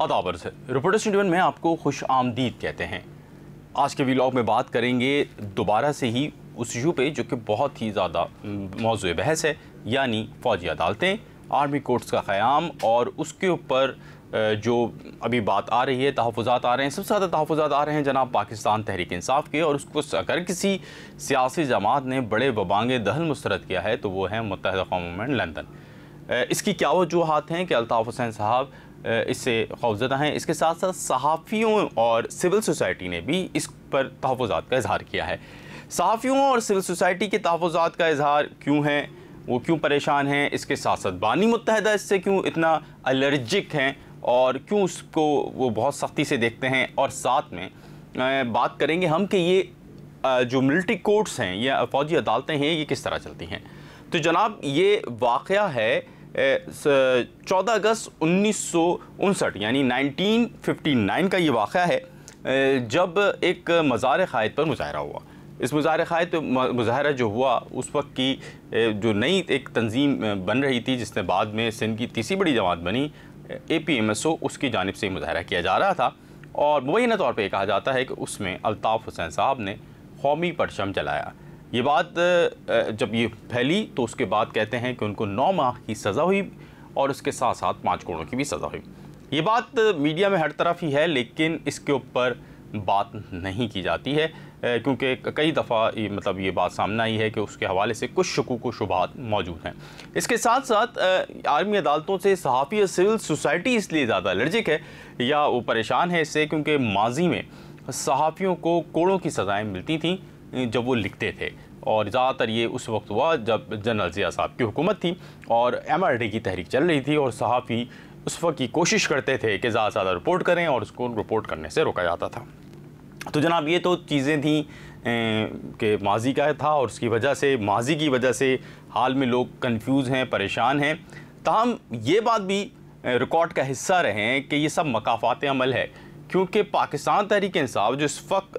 अदाबर्स reporters Indian में आपको खुश आमदीद कहते हैं आज के वीलॉग में बात करेंगे दोबारा से ही उस इशू पे जो कि बहुत ही ज़्यादा मौजू बहस है यानी फ़ौजी अदालतें आर्मी कोर्ट्स का क़्याम और उसके ऊपर जो अभी बात आ रही है तहफ़ात आ रहे हैं सबसे ज़्यादा तहफ़ात आ रहे हैं जनाब पाकिस्तान तहरीक इंसाफ के और उसको अगर किसी सियासी जमात ने बड़े वबांगे दहल मुस्रद किया है तो वह है मुतहद कौम लंदन इसकी क्या वजूहत हैं कि अलताफ़ हुसैन साहब इससे खौफजदा हैं इसके साथ साथ सहाफ़ियों और सिविल सोसाइटी ने भी इस पर तहफ़ात का इजहार किया है सहाफ़ियों और सिविल सोसाइटी के तहफ़ात का इजहार क्यों हैं वो क्यों परेशान हैं इसके साथ साथ बानी मुतहदा इससे क्यों इतना अलर्जिक हैं और क्यों उसको वो बहुत सख्ती से देखते हैं और साथ में बात करेंगे हम कि ये जो मिल्टी कोर्ट्स हैं या फौजी अदालतें हैं ये किस तरह चलती हैं तो जनाब ये वाक़ है चौदह अगस्त उन्नीस यानी 1959 का ये वाक़ है जब एक मज़ार ख़ायद पर मुजाहरा हुआ इस मुजाहर ख़ायद मुजाहरा जो हुआ उस वक्त की जो नई एक तंजीम बन रही थी जिसने बाद में सिंध की तीसरी बड़ी जमात बनी A P M S O उसकी जानब से मुजाहरा किया जा रहा था और मुबैना तौर पर कहा जाता है कि उसमें अलताफ़ हुसैन साहब ने कौमी परचम चलाया ये बात जब ये फैली तो उसके बाद कहते हैं कि उनको नौ माह की सज़ा हुई और उसके साथ साथ पाँच करोड़ों की भी सज़ा हुई ये बात मीडिया में हर तरफ ही है लेकिन इसके ऊपर बात नहीं की जाती है क्योंकि कई दफ़ा मतलब ये बात सामने आई है कि उसके हवाले से कुछ शकूक व शुबात मौजूद हैं इसके साथ साथ आर्मी अदालतों से सहाफ़ी और सिविल सोसाइटी इसलिए ज़्यादा एलर्जिक है या वो परेशान है इससे क्योंकि माजी में सहाफ़ियों को कोड़ों की सज़ाएँ मिलती थी जब वो लिखते थे और ज़्यादातर ये उस वक्त हुआ जब जनरल ज़िया साहब की हुकूमत थी और एम की तहरीक चल रही थी और सहाफ़ी उस वक्त की कोशिश करते थे कि ज़्यादा से ज़्यादा रिपोर्ट करें और उसको रिपोर्ट करने से रोका जाता था तो जनाब ये तो चीज़ें थी कि माजी का था और उसकी वजह से माजी की वजह से हाल में लोग कन्फ्यूज़ हैं परेशान हैं तहम ये बात भी रिकॉर्ड का हिस्सा रहें कि ये सब मकाफात अमल है क्योंकि पाकिस्तान तहरीक इंसाफ जो इस वक्त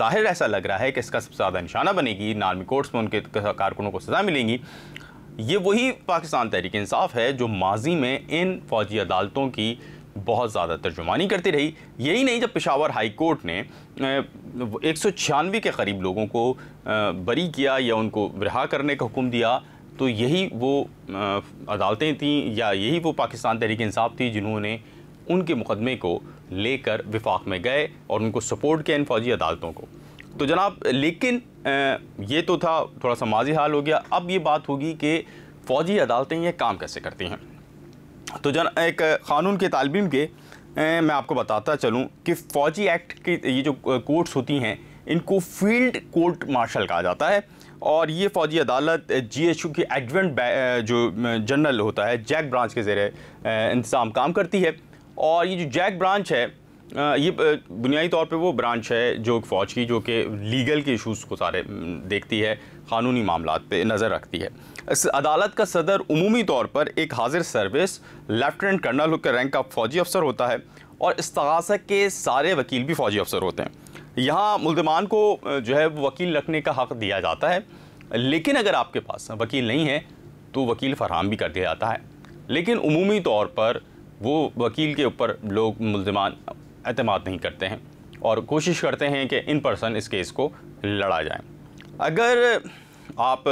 बाहिर ऐसा लग रहा है कि इसका सबसे ज़्यादा निशाना बनेगी नार्मी कोर्ट्स में उनके कारकुनों को सज़ा मिलेंगी ये वही पाकिस्तान तहरीक इंसाफ है जो माजी में इन फौजी अदालतों की बहुत ज़्यादा तर्जुमानी करती रही यही नहीं जब पिशावर हाई कोर्ट ने एक सौ छियानवे के करीब लोगों को बरी किया या उनको रिहा करने का हुक्म दिया तो यही वो अदालतें थीं या यही वो पाकिस्तान तहरीक इंसाफ थी जिन्होंने उनके मुकदमे को लेकर विफाक में गए और उनको सपोर्ट किया इन फौजी अदालतों को तो जनाब लेकिन ये तो था थोड़ा सा माजी हाल हो गया अब ये बात होगी कि फ़ौजी अदालतें ये काम कैसे करती हैं तो जन एक क़ानून के तालबिम के मैं आपको बताता चलूँ कि फ़ौजी एक्ट की ये जो कोर्ट्स होती हैं इनको फील्ड कोर्ट मार्शल कहा जाता है और ये फ़ौजी अदालत जीएचयू की एडवेंट जो जनरल होता है जैक ब्रांच के ज़रिए इंतज़ाम काम करती है और ये जो जैक ब्रांच है ये बुनियादी तौर पे वो ब्रांच है जो फ़ौज की जो कि लीगल के इश्यूज़ को सारे देखती है क़ानूनी मामला पे नज़र रखती है इस अदालत का सदर उमूमी तौर पर एक हाजिर सर्विस लेफ्टिनेंट कर्नल के रैंक का फ़ौजी अफसर होता है और इस्तासा के सारे वकील भी फ़ौजी अफसर होते हैं यहाँ मुलजमान को जो है वकील रखने का हक़ दिया जाता है लेकिन अगर आपके पास वकील नहीं है तो वकील फरहम भी कर दिया जाता है लेकिन उमूमी तौर पर वो वकील के ऊपर लोग मुलजमान अतमाद नहीं करते हैं और कोशिश करते हैं कि इन पर्सन इस केस को लड़ा जाए अगर आप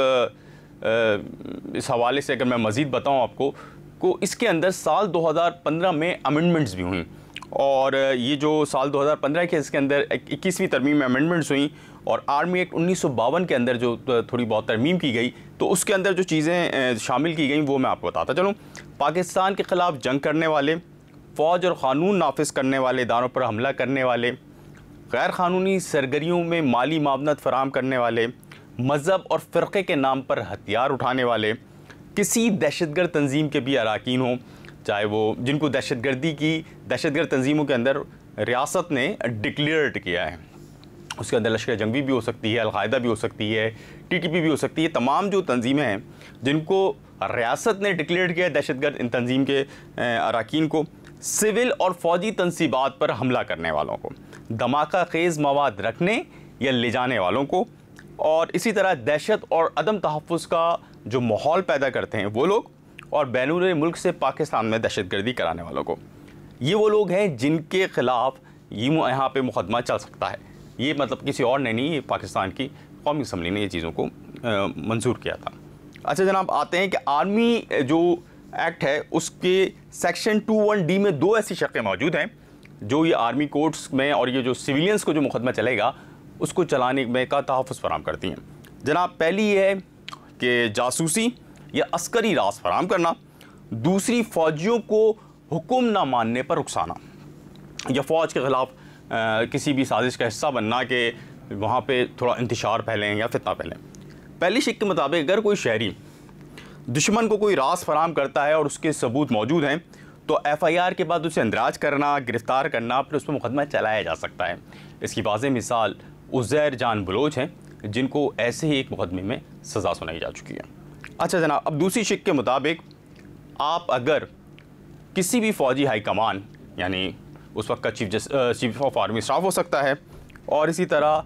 इस हवाले से अगर मैं मज़ीद बताऊँ आपको को इसके अंदर साल 2015 में अमेंडमेंट्स भी हुई और ये जो साल 2015 के इसके अंदर 21वीं तरमीम में अमेंडमेंट्स हुई और आर्मी एक्ट उन्नीस के अंदर जो थोड़ी बहुत तरमीम की गई तो उसके अंदर जो चीज़ें शामिल की गई वो मैं आपको बताता चलूँ पाकिस्तान के ख़िलाफ़ जंग करने वाले फ़ौज और क़ानून नाफिज करने वाले इदारों पर हमला करने वाले गैर क़ानूनी सरगरियों में माली मामनत फराम करने वाले मज़हब और फ़िरक़े के नाम पर हथियार उठाने वाले किसी दहशतगर्द तंजीम के भी अरकान हों चाहे वो जिनको दहशतगर्दी की दहशतगर्द तंजीमों के अंदर रियासत ने डिक्लेयर्ड किया है उसके अंदर लश्कर जंगवी भी हो सकती है अलकायदा भी हो सकती है टीटीपी भी हो सकती है तमाम जो तंजीमें हैं जिनको रियासत ने डिक्लेयर किया दहशत गर्द इन तंजीम के अरकान को सिविल और फौजी तनसीबात पर हमला करने वालों को धमाका खेज़ मवाद रखने या ले जाने वालों को और इसी तरह दहशत और अदम तहफ़ का जो माहौल पैदा करते हैं वो लोग और बैरून मुल्क से पाकिस्तान में दहशत गर्दी कराने वालों को ये वो लोग हैं जिनके ख़िलाफ़ ये यहाँ पर मुकदमा चल सकता है ये मतलब किसी और ने नहीं ये पाकिस्तान की कौमी असम्बली ने ये चीज़ों को मंजूर किया था अच्छा जनाब आते हैं कि आर्मी जो एक्ट है उसके सेक्शन टू वन डी में दो ऐसी शक्कें मौजूद हैं जो ये आर्मी कोर्ट्स में और ये जो सिविलियंस को जो मुकदमा चलेगा उसको चलाने में का तहफ़ फराम करती हैं जनाब पहली ये है कि जासूसी या अस्करी रास फराम करना दूसरी फ़ौजियों को हुक्म ना मानने पर रुकसाना या फ़ौज के ख़िलाफ़ किसी भी साजिश का हिस्सा बनना कि वहाँ पे थोड़ा इंतशार फैलें या फितना फैलें पहली शिक के मुताबिक अगर कोई शहरी दुश्मन को कोई रास फराम करता है और उसके सबूत मौजूद हैं तो एफआईआर के बाद उसे अंदराज करना गिरफ़्तार करना फिर उस पर मुकदमा चलाया जा सकता है इसकी वाज मिसाल उज़ैर जान बलोच हैं जिनको ऐसे ही एक मुकदमे में सज़ा सुनाई जा चुकी है अच्छा जनाब अब दूसरी शिक के मुताबिक आप अगर किसी भी फ़ौजी हाईकमान यानी उस वक्त का chief just chief of army staff हो सकता है और इसी तरह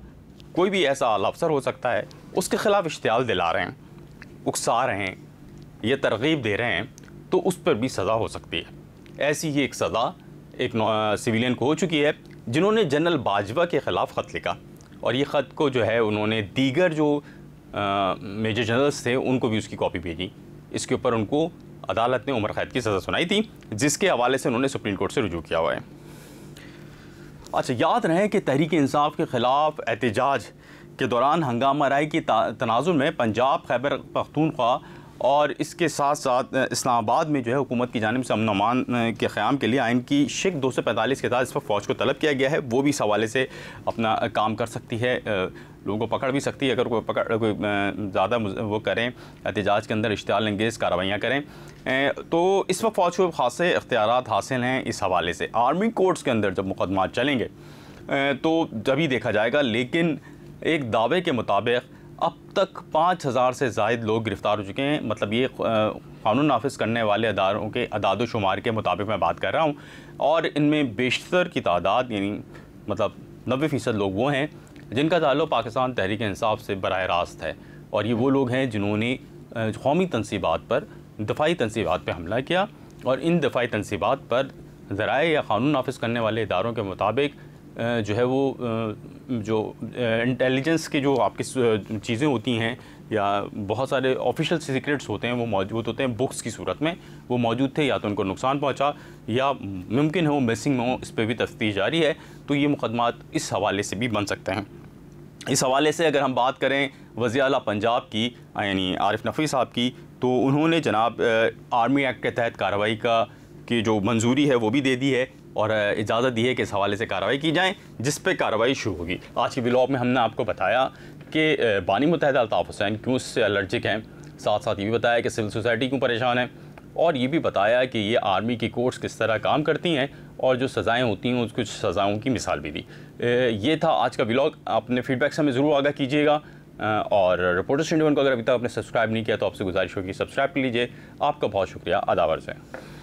कोई भी ऐसा आला अफसर हो सकता है उसके ख़िलाफ़ इश्तियाल दिला रहे हैं उकसा रहे हैं या तरगीब दे रहे हैं तो उस पर भी सज़ा हो सकती है ऐसी ही एक सज़ा एक सिविलियन को हो चुकी है जिन्होंने जनरल बाजवा के ख़िलाफ़ ख़त लिखा और ये ख़त को जो है उन्होंने दीगर जो आ, मेजर जनरल्स थे उनको भी उसकी कॉपी भेजी इसके ऊपर उनको अदालत ने उम्र कैद की सज़ा सुनाई थी जिसके हवाले से उन्होंने सुप्रीम कोर्ट से रुजू किया हुआ है अच्छा याद रहे कि तहरीक इंसाफ के ख़िलाफ़ एहतजाज के दौरान हंगामा राय की तनाजुर में पंजाब खैबर पख्तूनख्वा और इसके साथ साथ इस्लामाबाद में जो है हुकूमत की जानब से अमन के क़्याम के लिए आइन की शिक दो सौ पैंतालीस के तहत इस पर फ़ौज को तलब किया गया है वो भी इस हवाले से अपना काम कर सकती है लोगों को पकड़ भी सकती है अगर कोई पकड़ कोई ज़्यादा वो करें एहतजाज के अंदर इश्ताल अंगेज़ कार्रवाइयाँ करें तो इस वक्त फ़ौज को खास इख्तियार हासिल हैं इस हवाले से आर्मी कोर्ट्स के अंदर जब मुकदमा चलेंगे तो जब ही देखा जाएगा लेकिन एक दावे के मुताबिक अब तक पाँच हज़ार से जायद लोग गिरफ़्तार हो चुके हैं मतलब ये कानून नाफिज करने वाले अदारों के अदाद शुमार के मुताबिक मैं बात कर रहा हूँ और इनमें बेशतर की तादाद यानी मतलब नबे फ़ीसद लोग वो हैं जिनका ताल्लुक पाकिस्तान तहरीक इंसाफ से बरह रास्त है और ये वो लोग हैं जिन्होंने कौमी तनसीबात पर दफाई तनसीबात पर हमला किया और इन दफाई तनसीबात पर ज़राए या कानून नाफिज करने वाले इदारों के मुताबिक जो है वो जो इंटेलिजेंस के जो आपकी चीज़ें होती हैं या बहुत सारे ऑफिशियल सीक्रेट्स होते हैं वो मौजूद होते हैं बुक्स की सूरत में वो मौजूद थे या तो उनको नुकसान पहुंचा या मुमकिन है वो मिसिंग में हो इस पर भी तफ्तीश जारी है तो ये मुकदमात इस हवाले से भी बन सकते हैं इस हवाले से अगर हम बात करें वजी अला पंजाब की यानी आरिफ नफ़ी साहब की तो उन्होंने जनाब आर्मी एक्ट के तहत कार्रवाई का की जो मंजूरी है वो भी दे दी है और इजाज़त दी है कि इस हवाले से कार्रवाई की जाए जिस पर कार्रवाई शुरू होगी आज के ब्लॉग में हमने आपको बताया कि बानी मुतहद अलताफ़ हुसैन क्यों इससे एलर्जिक हैं साथ साथ ये भी बताया कि सिविल सोसाइटी क्यों परेशान है और ये भी बताया कि ये आर्मी की कोर्ट्स किस तरह काम करती हैं और जो सज़ाएँ होती हैं उस कुछ सज़ाओं की मिसाल भी दी ये था आज का ब्लॉग आपने फीडबैक से हमें ज़रूर आगाह कीजिएगा और रिपोर्टर्स इंडियन को अगर अभी तक आपने सब्सक्राइब नहीं किया तो आपसे गुजारिश होगी सब्सक्राइब कर लीजिए आपका बहुत शुक्रिया अदावर से